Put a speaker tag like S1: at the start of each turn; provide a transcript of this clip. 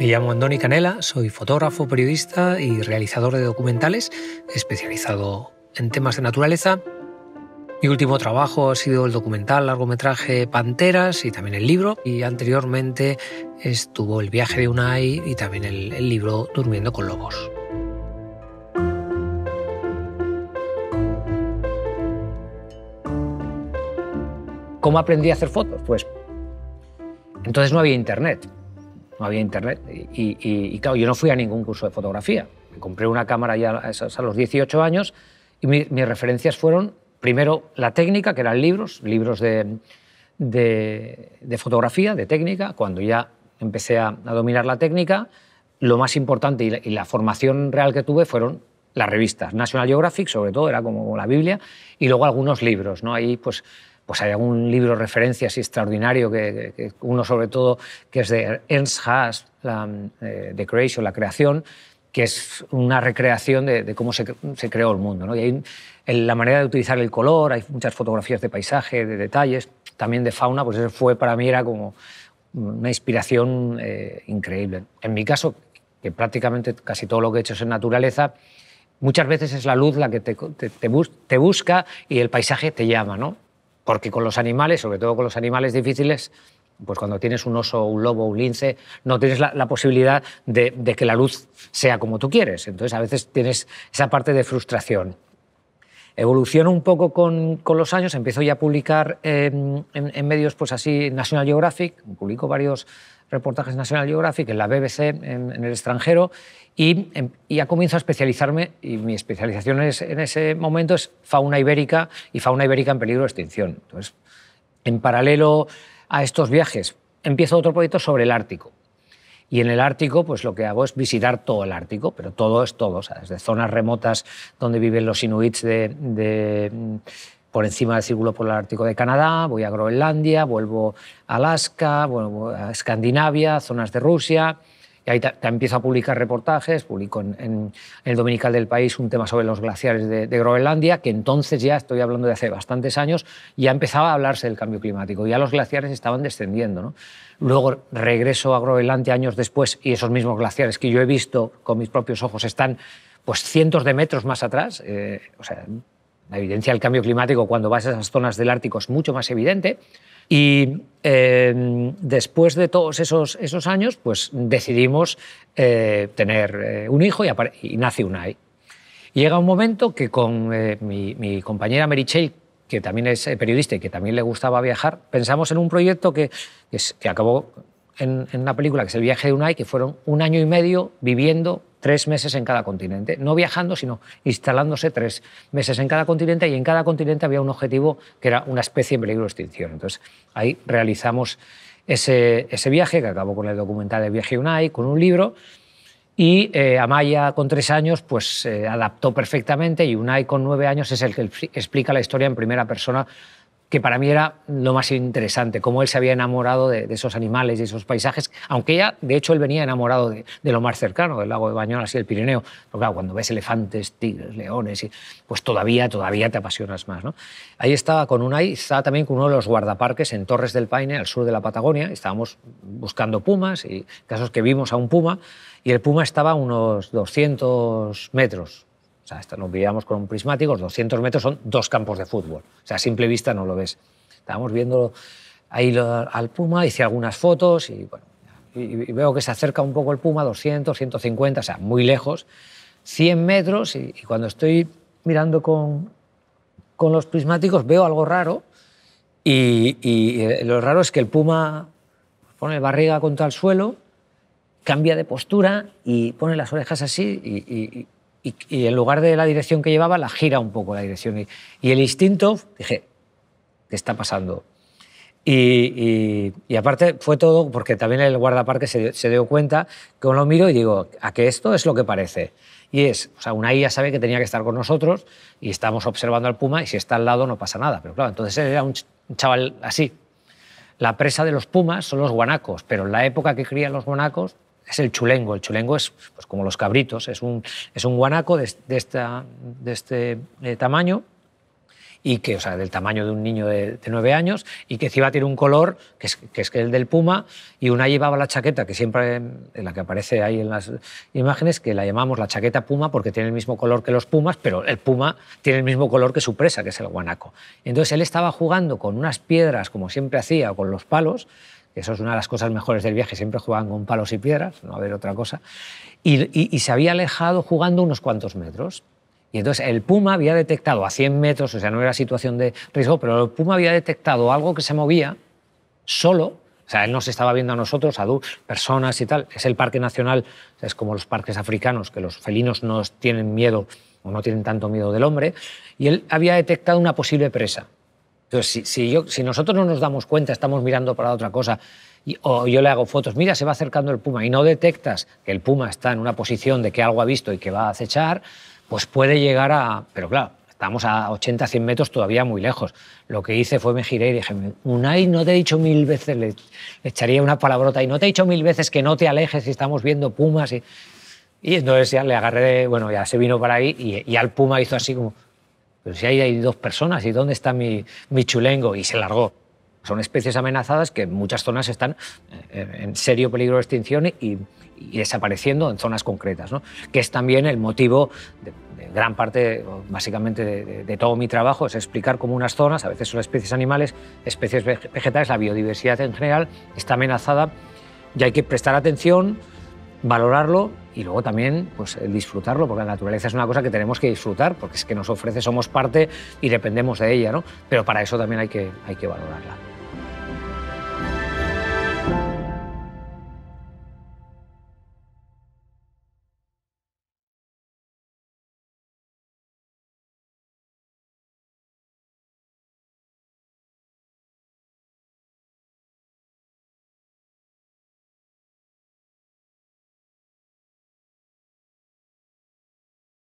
S1: Me llamo Andoni Canela, soy fotógrafo, periodista y realizador de documentales, especializado en temas de naturaleza. Mi último trabajo ha sido el documental largometraje Panteras y también el libro. Y anteriormente estuvo El viaje de Unai y también el, el libro Durmiendo con Lobos. ¿Cómo aprendí a hacer fotos? Pues entonces no había internet no había internet. Y, claro, yo no fui a ningún curso de fotografía. Me compré una cámara ya a los 18 años y mis referencias fueron, primero, la técnica, que eran libros, libros de, fotografía, de técnica. Cuando ya empecé a, dominar la técnica, lo más importante y la, formación real que tuve fueron las revistas, National Geographic sobre todo, era como la Biblia, y luego algunos libros, ¿no? Ahí pues pues hay algún libro referencia así extraordinario, que, uno sobre todo que es de Ernst Haas, la, The eh, Creation, la creación, que es una recreación de, cómo se, creó el mundo. Y hay la manera de utilizar el color, hay muchas fotografías de paisaje, de detalles, también de fauna, pues eso fue para mí era como una inspiración eh, increíble. En mi caso, que prácticamente casi todo lo que he hecho es en naturaleza, muchas veces es la luz la que te, te busca y el paisaje te llama, ¿no? Porque con los animales, sobre todo con los animales difíciles, pues cuando tienes un oso, un lobo, un lince, no tienes la, posibilidad de, que la luz sea como tú quieres. Entonces a veces tienes esa parte de frustración. Evoluciono un poco con, los años, empiezo ya a publicar eh, en, en, medios pues así, National Geographic, publico varios reportajes National Geographic, en la BBC, en, el extranjero, em, y ya comienzo a especializarme, y mi especialización es, en ese momento es fauna ibérica y fauna ibérica en peligro de extinción. Entonces, en paralelo a estos viajes, empiezo otro proyecto sobre el Ártico. Y en el Ártico, pues lo que hago es visitar todo el Ártico, pero todo es todo, o sea, desde zonas remotas donde viven los inuits de por encima del Círculo Polar Ártico de Canadá, voy a Groenlandia, vuelvo a Alaska, vuelvo a Escandinavia, zonas de Rusia. Y ahí te, empiezo a publicar reportajes, publico en, el Dominical del País un tema sobre los glaciares de, Groenlandia, que entonces ya, estoy hablando de hace bastantes años, ya empezaba a hablarse del cambio climático, ya los glaciares estaban descendiendo. ¿no? Luego regreso a Groenlandia años después y esos mismos glaciares que yo he visto con mis propios ojos están pues cientos de metros más atrás, eh, o sea, la evidencia del cambio climático cuando vas a esas zonas del Ártico es mucho más evidente. Y eh, después de todos esos, esos años, pues decidimos eh, tener eh, un hijo y, nace Unai. Y llega un momento que con mi, mi, compañera Merichel, que también es periodista y que también le gustaba viajar, pensamos en un proyecto que, que, acabó en, en, una película, que es El viaje de Unai, que fueron un año y medio viviendo tres meses en cada continente, no viajando, sino instalándose tres meses en cada continente y en cada continente había un objetivo que era una especie en peligro de extinción. Entonces ahí realizamos ese, ese viaje que acabó con el documental de Viaje UNAI, con un libro. Y eh, Amaya, con tres años, pues eh, adaptó perfectamente y Unai, con nueve años, es el que explica la historia en primera persona que para mí era lo más interesante, cómo él se había enamorado de, esos animales y esos paisajes, aunque ya, de hecho, él venía enamorado de, lo más cercano, del lago de Bañolas y el Pirineo. Pero claro, cuando ves elefantes, tigres, leones, y, pues todavía, todavía te apasionas más. ¿no? Ahí estaba con una estaba también con uno de los guardaparques en Torres del Paine, al sur de la Patagonia, estábamos buscando pumas y casos que vimos a un puma, y el puma estaba a unos 200 metros sea, esto lo veíamos con prismáticos, 200 metros son dos campos de fútbol. O sea, a simple vista no lo ves. Estábamos viendo ahí al Puma, hice algunas fotos y, bueno, y veo que se acerca un poco el Puma, 200, 150, o sea, muy lejos, 100 metros y, cuando estoy mirando con, con los prismáticos veo algo raro y, y, lo raro es que el Puma pone barriga contra el suelo, cambia de postura y pone las orejas así y, y, en lugar de la dirección que llevaba, la gira un poco la dirección. Y, el instinto, dije, ¿qué está pasando? Y, aparte fue todo porque también el guardaparque se, se dio cuenta que uno lo miro y digo, a que esto es lo que parece. Y es, o sea, una IA sabe que tenía que estar con nosotros y estamos observando al puma y si está al lado no pasa nada. Pero claro, entonces era un chaval así. La presa de los pumas son los guanacos, pero en la época que crían los guanacos es el chulengo. El chulengo es pues, como los cabritos, es un, guanaco de, de este eh, tamaño, y que, o sea, del tamaño de un niño de, nueve años, y que Ciba tiene un color que es, el del puma, y una llevaba la chaqueta, que siempre, en la que aparece ahí en las imágenes, que la llamamos la chaqueta puma porque tiene el mismo color que los pumas, pero el puma tiene el mismo color que su presa, que es el guanaco. Entonces él estaba jugando con unas piedras, como siempre hacía, o con los palos, eso es una de las cosas mejores del viaje, siempre jugaban con palos y piedras, no haber otra cosa. Y, se había alejado jugando unos cuantos metros. Y entonces el puma había detectado a 100 metros, o sea, no era situación de riesgo, pero el puma había detectado algo que se movía solo o sea, él no se estaba viendo a nosotros, a personas y tal. Es el parque nacional, es como los parques africanos, que los felinos no tienen miedo o no tienen tanto miedo del hombre. Y él había detectado una posible presa. Entonces, si, nosotros no nos damos cuenta, estamos mirando para otra cosa, y, o yo le hago fotos, mira, se va acercando el puma, y no detectas que el puma está en una posición de que algo ha visto y que va a acechar, pues puede llegar a... Pero claro, estamos a 80, 100 metros todavía muy lejos. Lo que hice fue me giré y dije, Unai, no te he dicho mil veces, le, echaría una palabrota, y no te he dicho mil veces que no te alejes y estamos viendo pumas. Y, entonces ya le agarré, bueno, ya se vino para ahí y, y al puma hizo así como, pero si hay, hay dos personas, ¿y dónde está mi, chulengo? Y se largó. Son especies amenazadas que en muchas zonas están eh, eh, en serio peligro de extinción y, desapareciendo en zonas concretas, ¿no? que es también el motivo de, gran parte, básicamente, de, de, todo mi trabajo, es explicar cómo unas zonas, a veces son especies animales, especies vegetales, la biodiversidad en general, está amenazada y hay que prestar atención, valorarlo y luego también pues, disfrutarlo, porque la naturaleza es una cosa que tenemos que disfrutar, porque es que nos ofrece, somos parte y dependemos de ella, ¿no? Pero para eso también hay hay que valorarla.